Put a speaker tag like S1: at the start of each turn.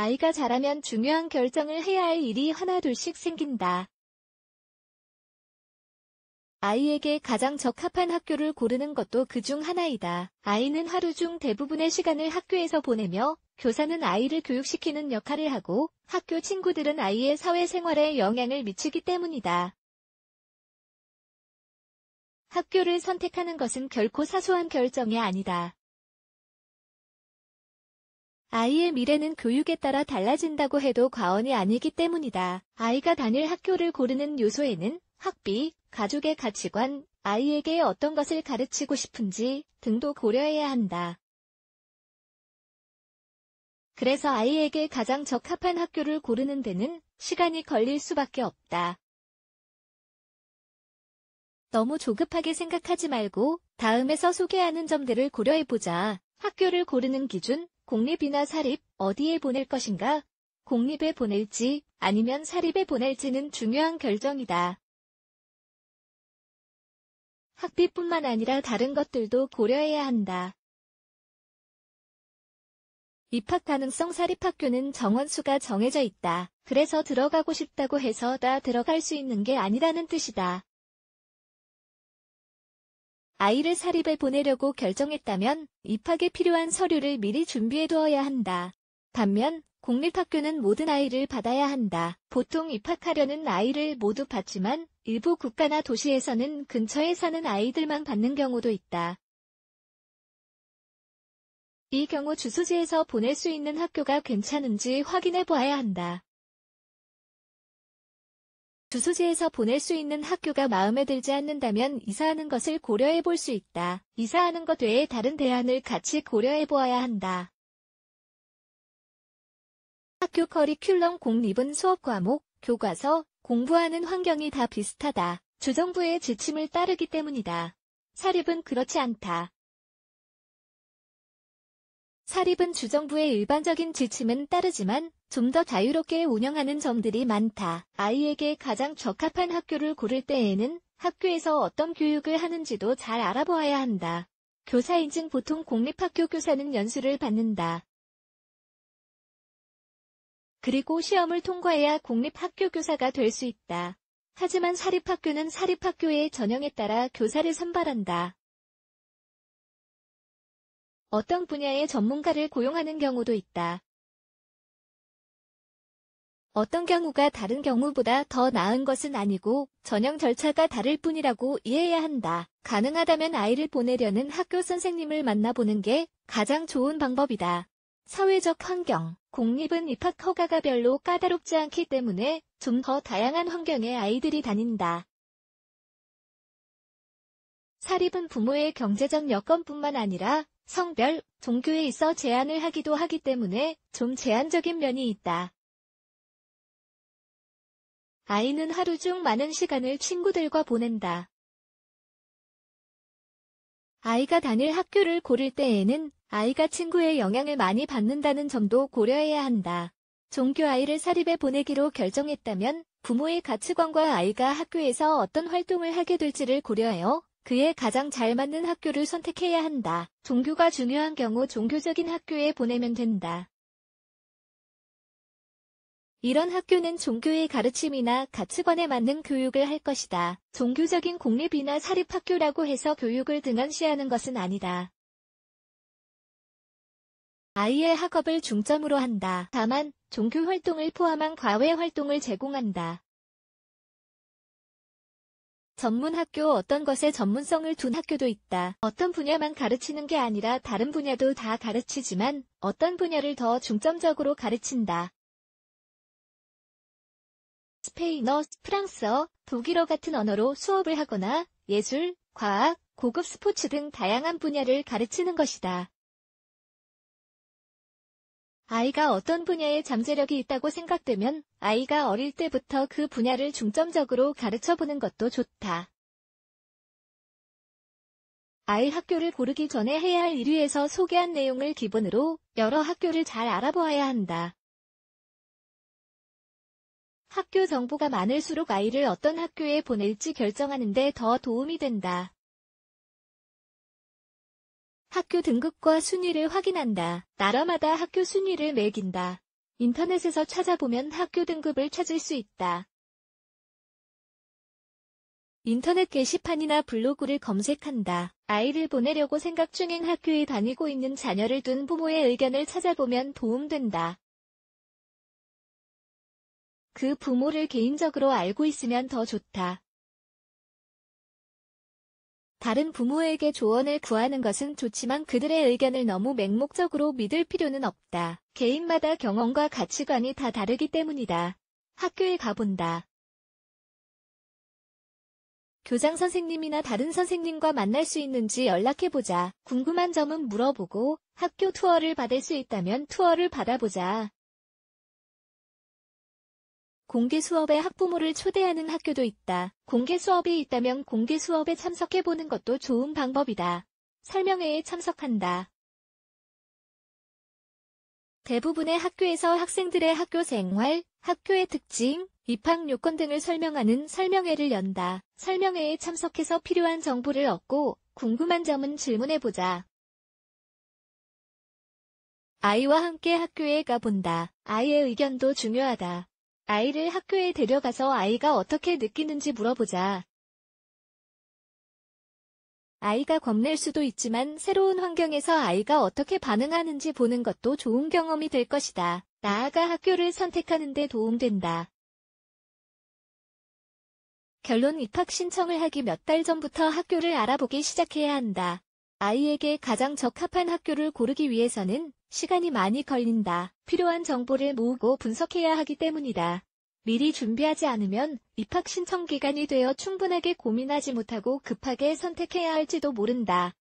S1: 아이가 자라면 중요한 결정을 해야 할 일이 하나둘씩 생긴다. 아이에게 가장 적합한 학교를 고르는 것도 그 중 하나이다. 아이는 하루 중 대부분의 시간을 학교에서 보내며 교사는 아이를 교육시키는 역할을 하고 학교 친구들은 아이의 사회생활에 영향을 미치기 때문이다. 학교를 선택하는 것은 결코 사소한 결정이 아니다. 아이의 미래는 교육에 따라 달라진다고 해도 과언이 아니기 때문이다. 아이가 다닐 학교를 고르는 요소에는 학비, 가족의 가치관, 아이에게 어떤 것을 가르치고 싶은지 등도 고려해야 한다. 그래서 아이에게 가장 적합한 학교를 고르는 데는 시간이 걸릴 수밖에 없다. 너무 조급하게 생각하지 말고 다음에서 소개하는 점들을 고려해보자. 학교를 고르는 기준, 공립이나 사립, 어디에 보낼 것인가? 공립에 보낼지 아니면 사립에 보낼지는 중요한 결정이다. 학비뿐만 아니라 다른 것들도 고려해야 한다. 입학 가능성 사립학교는 정원수가 정해져 있다. 그래서 들어가고 싶다고 해서 다 들어갈 수 있는 게 아니라는 뜻이다. 아이를 사립에 보내려고 결정했다면 입학에 필요한 서류를 미리 준비해두어야 한다. 반면 공립학교는 모든 아이를 받아야 한다. 보통 입학하려는 아이를 모두 받지만 일부 국가나 도시에서는 근처에 사는 아이들만 받는 경우도 있다. 이 경우 주소지에서 보낼 수 있는 학교가 괜찮은지 확인해 보아야 한다. 주소지에서 보낼 수 있는 학교가 마음에 들지 않는다면 이사하는 것을 고려해 볼 수 있다. 이사하는 것 외에 다른 대안을 같이 고려해 보아야 한다. 학교 커리큘럼 공립은 수업 과목, 교과서, 공부하는 환경이 다 비슷하다. 주정부의 지침을 따르기 때문이다. 사립은 그렇지 않다. 사립은 주정부의 일반적인 지침은 따르지만 좀더 자유롭게 운영하는 점들이 많다. 아이에게 가장 적합한 학교를 고를 때에는 학교에서 어떤 교육을 하는지도 잘 알아보아야 한다. 교사 인증 보통 공립학교 교사는 연수를 받는다. 그리고 시험을 통과해야 공립학교 교사가 될 수 있다. 하지만 사립학교는 사립학교의 전형에 따라 교사를 선발한다.
S2: 어떤 분야의 전문가를 고용하는 경우도 있다.
S1: 어떤 경우가 다른 경우보다 더 나은 것은 아니고 전형 절차가 다를 뿐이라고 이해해야 한다. 가능하다면 아이를 보내려는 학교 선생님을 만나보는 게 가장 좋은 방법이다. 사회적 환경, 공립은 입학 허가가 별로 까다롭지 않기 때문에 좀 더 다양한 환경에 아이들이 다닌다. 사립은 부모의 경제적 여건뿐만 아니라 성별, 종교에 있어 제한을 하기도 하기 때문에 좀 제한적인 면이 있다. 아이는 하루 중 많은 시간을 친구들과 보낸다. 아이가 다닐 학교를 고를 때에는 아이가 친구의 영향을 많이 받는다는 점도 고려해야 한다. 종교 아이를 사립에 보내기로 결정했다면 부모의 가치관과 아이가 학교에서 어떤 활동을 하게 될지를 고려하여 그에 가장 잘 맞는 학교를 선택해야 한다. 종교가 중요한 경우 종교적인 학교에 보내면 된다. 이런 학교는 종교의 가르침이나 가치관에 맞는 교육을 할 것이다. 종교적인 공립이나 사립학교라고 해서 교육을 등한시하는 것은 아니다. 아이의 학업을 중점으로 한다. 다만, 종교 활동을 포함한 과외 활동을 제공한다. 전문 학교 어떤 것에 전문성을 둔 학교도 있다. 어떤 분야만 가르치는 게 아니라 다른 분야도 다 가르치지만 어떤 분야를 더 중점적으로 가르친다. 스페인어, 프랑스어, 독일어 같은 언어로 수업을 하거나 예술, 과학, 고급 스포츠 등 다양한 분야를 가르치는 것이다. 아이가 어떤 분야에 잠재력이 있다고 생각되면 아이가 어릴 때부터 그 분야를 중점적으로 가르쳐 보는 것도 좋다. 아이 학교를 고르기 전에 해야 할 1위에서 소개한 내용을 기본으로 여러 학교를 잘 알아보아야 한다. 학교 정보가 많을수록 아이를 어떤 학교에 보낼지 결정하는 데 더 도움이 된다. 학교 등급과 순위를 확인한다. 나라마다 학교 순위를 매긴다. 인터넷에서 찾아보면 학교 등급을 찾을 수 있다. 인터넷 게시판이나 블로그를 검색한다. 아이를 보내려고 생각 중인 학교에 다니고 있는 자녀를 둔 부모의 의견을 찾아보면 도움된다. 그 부모를 개인적으로 알고 있으면 더 좋다. 다른 부모에게 조언을 구하는 것은 좋지만 그들의 의견을 너무 맹목적으로 믿을 필요는 없다. 개인마다 경험과 가치관이 다 다르기 때문이다. 학교에 가본다. 교장 선생님이나 다른 선생님과 만날 수 있는지 연락해보자. 궁금한 점은 물어보고 학교 투어를 받을 수 있다면 투어를 받아보자. 공개 수업에 학부모를 초대하는 학교도 있다. 공개 수업이 있다면 공개 수업에 참석해보는 것도 좋은 방법이다. 설명회에 참석한다. 대부분의 학교에서 학생들의 학교 생활, 학교의 특징, 입학 요건 등을 설명하는 설명회를 연다. 설명회에 참석해서 필요한 정보를 얻고 궁금한 점은 질문해보자. 아이와 함께 학교에 가본다. 아이의 의견도 중요하다. 아이를 학교에 데려가서 아이가 어떻게 느끼는지 물어보자. 아이가 겁낼 수도 있지만 새로운 환경에서 아이가 어떻게 반응하는지 보는 것도 좋은 경험이 될 것이다. 나아가 학교를 선택하는 데 도움된다. 결론 입학 신청을 하기 몇 달 전부터 학교를 알아보기 시작해야 한다. 아이에게 가장 적합한 학교를 고르기 위해서는 시간이 많이 걸린다. 필요한 정보를 모으고 분석해야 하기 때문이다. 미리 준비하지 않으면 입학 신청 기간이 되어 충분하게 고민하지 못하고 급하게 선택해야 할지도 모른다.